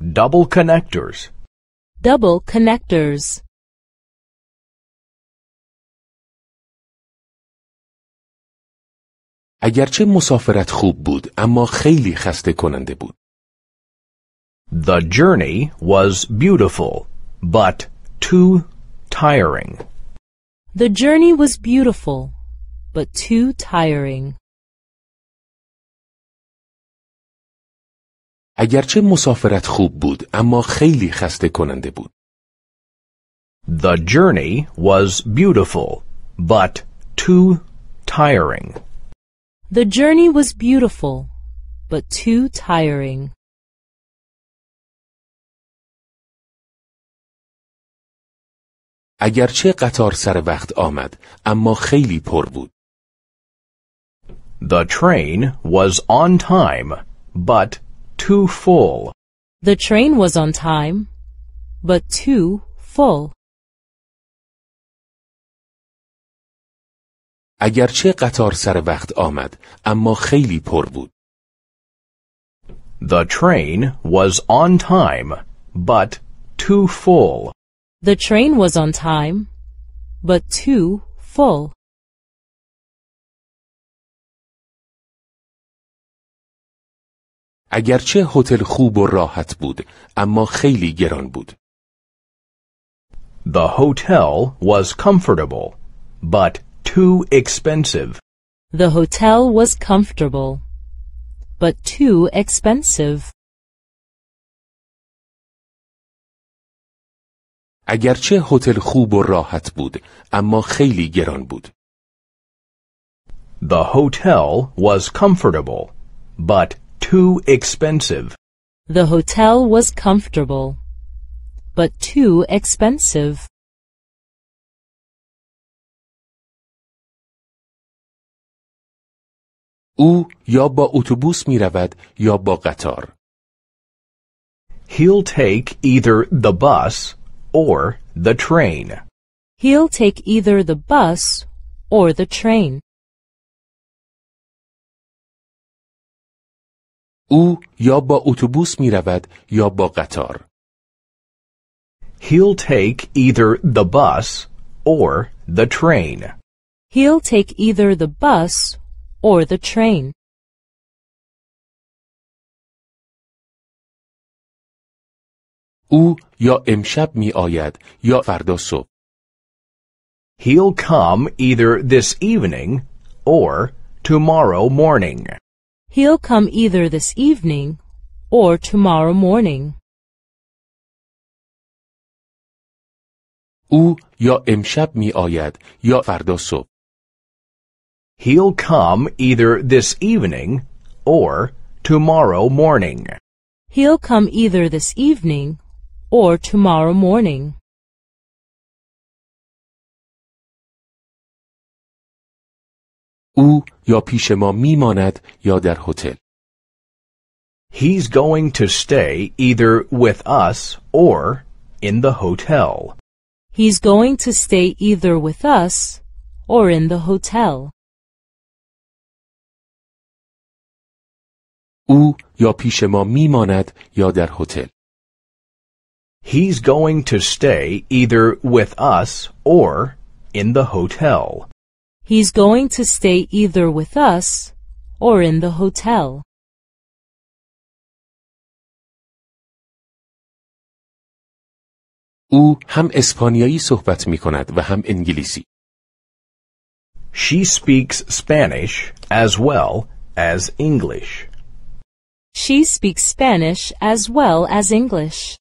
Double connectors. Double connectors. اگرچه مسافرت خوب بود اما خیلی خسته کننده بود. The journey was beautiful, but too tiring. The journey was beautiful, but too tiring. اگرچه مسافرت خوب بود اما خیلی خسته کننده بود. The journey was beautiful but too tiring. The journey was beautiful but too tiring. اگرچه قطار سر وقت آمد اما خیلی پر بود. The train was on time but too full. The train was on time, but too full. اگرچه قطار سر وقت آمد اما خیلی پر بود. The train was on time, but too full. The train was on time, but too full. اگرچه هتل خوب و راحت بود اما خیلی گران بود. The hotel was comfortable but too expensive. The hotel was comfortable but too expensive. اگرچه هتل خوب و راحت بود اما خیلی گران بود. The hotel was comfortable but too expensive. The hotel was comfortable, but too expensive. او یا با اتوبوس می رود یا با قطار. He'll take either the bus or the train. He'll take either the bus or the train. او یا با اتوبوس می رود یا با قطار. He'll take either the bus or the train. He'll take either the bus or the train. او یا امشب می آید یا فردا صبح. He'll come either this evening or tomorrow morning. He'll come either this evening or tomorrow morning. او یا امشب می آید یا فردا صبح. He'll come either this evening or tomorrow morning. He'll come either this evening or tomorrow morning. او یا پیش ما میماند یا در هتل. He's going to stay either with us or in the hotel. He's going to stay either with us or in the hotel. او یا پیش ما میماند یا در هتل. He's going to stay either with us or in the hotel. He's going to stay either with us or in the hotel. او هم اسپانیایی صحبت می کند و هم انگلیسی. She speaks Spanish as well as English. She speaks Spanish as well as English.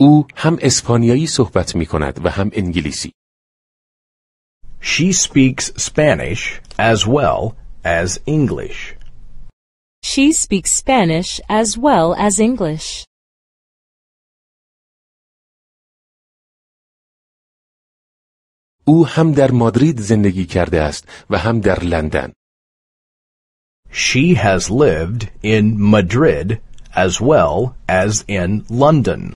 او هم اسپانیایی صحبت می کند و هم انگلیسی. She speaks Spanish as well as English. She speaks Spanish as well as English. او هم در مادرید زندگی کرده است و هم در لندن. She has lived in Madrid as well as in London.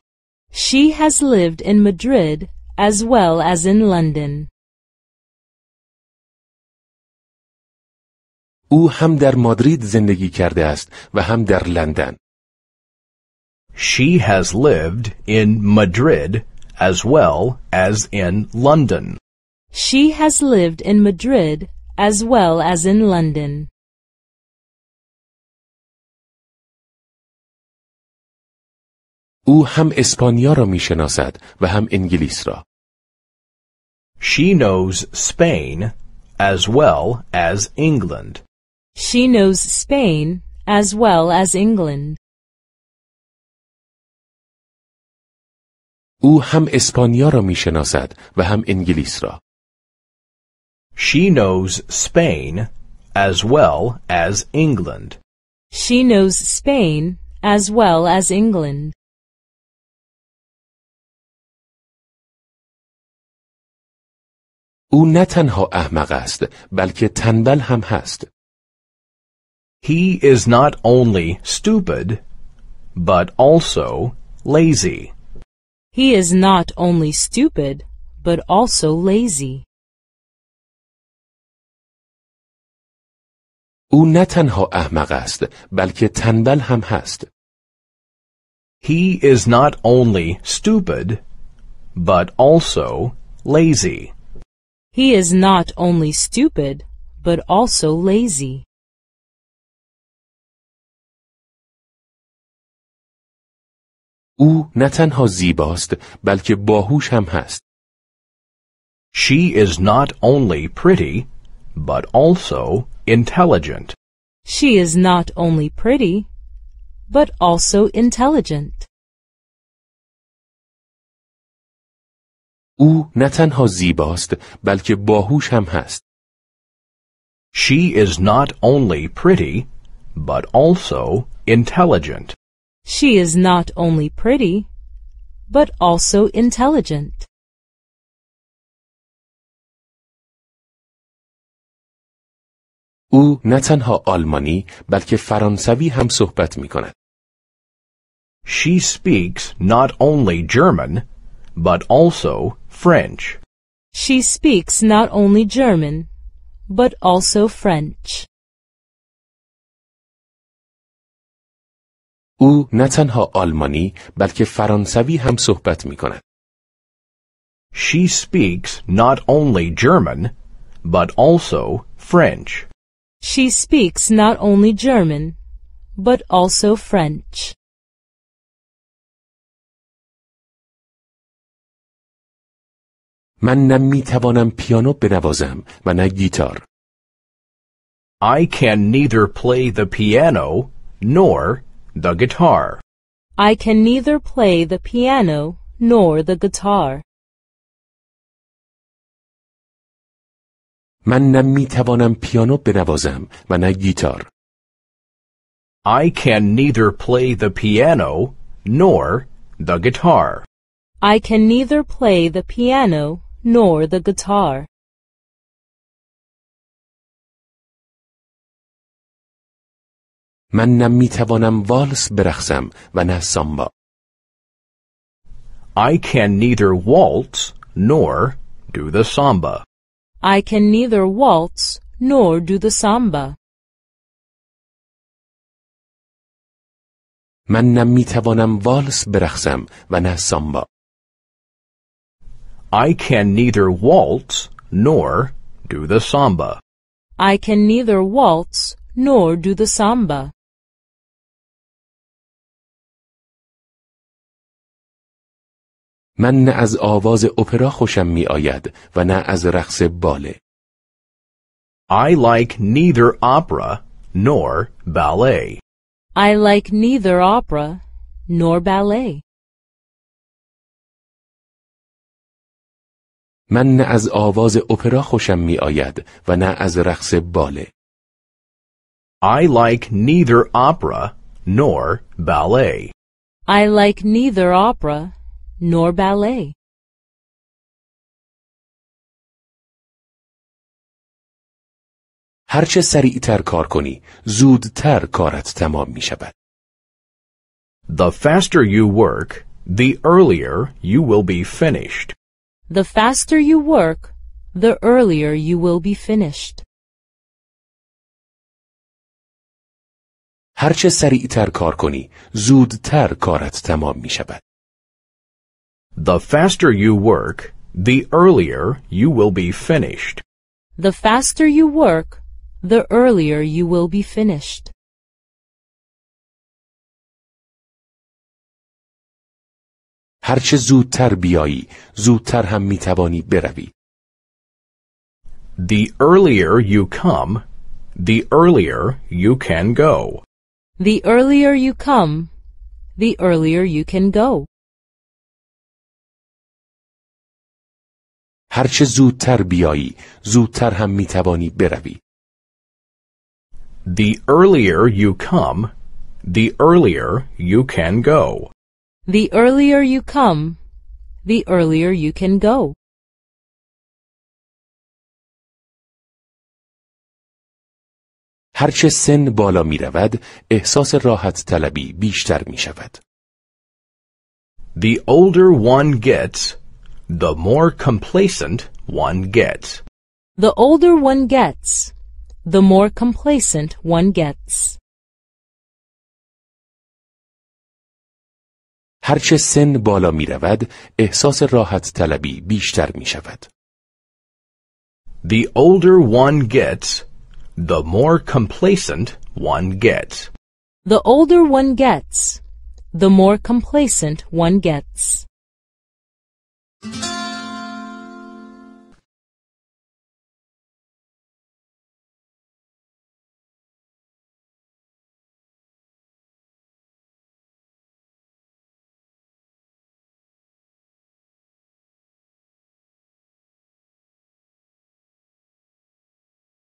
She has lived in Madrid as well as in London. او هم در مادرید زندگی کرده است و هم در لندن. She has lived in Madrid as well as in London. She has lived in Madrid as well as in London. او هم اسپانیا را میشناسد و هم انگلیس را. She knows Spain as well as England. She knows Spain as well as England. او هم اسپانیا را میشناسد و هم انگلیس را. She knows Spain as well as England. She knows Spain as well as England. او نه تنها احمق است بلکه تنبل هم هست. He is not only stupid but also lazy. He is not only stupid but also lazy. او نه تنها احمق است بلکه تنبل هم هست. He is not only stupid but also lazy. He is not only stupid, but also lazy. او نه تنها زیباست بلکه باهوش هم هست. She is not only pretty, but also intelligent. She is not only pretty, but also intelligent. او نه تنها زیباست بلکه باهوش هم هست. She is not only pretty but also intelligent. She is not only pretty but also intelligent. او نه تنها آلمانی بلکه فرانسوی هم صحبت می کند. She speaks not only German but also French. She speaks not only German, but also French. او نه تنها آلمانی بلکه فرانسوی هم صحبت می کند. She speaks not only German, but also French. She speaks not only German, but also French. من نه توانم پیانو بنوازم و نه گیتار. I can neither play the piano nor the guitar. I can neither play the piano nor the guitar. من توانم پیانو بنوازم و نه گیتار. I can neither play the piano nor the guitar. I can neither play the piano nor the guitar. من نه والس و نه سامبا. I can neither waltz nor do the samba. I can neither waltz nor do the samba. من والس و نه سامبا. I can neither waltz nor do the samba. I can neither waltz nor do the samba. من نه از آواز اپرا خوشم می آید و نه از رقص باله. I like neither opera nor ballet. I like neither opera nor ballet. من نه از آواز اپرا خوشم می آید و نه از رقص باله. I like neither opera nor ballet. I like neither opera nor ballet. چه سریعتر کار کنی زودتر کارت تمام می شود. The faster you work, the earlier you will be finished. The faster you work, the earlier you will be finished. هرچه سریعتر کار کنی زودتر کارت تمام می شود. The faster you work, the earlier you will be finished. The faster you work, the earlier you will be finished. هرچه زودتر بیایی زودتر هم می توانی بروی The earlier you come, the earlier you can go. The earlier you come, the earlier you can go. هرچه زودتر بیایی زودتر هم می توانی بروی The earlier you come, the earlier you can go. The earlier you come, the earlier you can go. هرچه سن بالا می رود، احساس راحت طلبی بیشتر می شود. The older one gets, the more complacent one gets. The older one gets, the more complacent one gets. هرچه سن بالا می رود احساس راحت طلبی بیشتر می شود. The older one gets, the more complacent one gets. The older one gets, the more complacent one gets.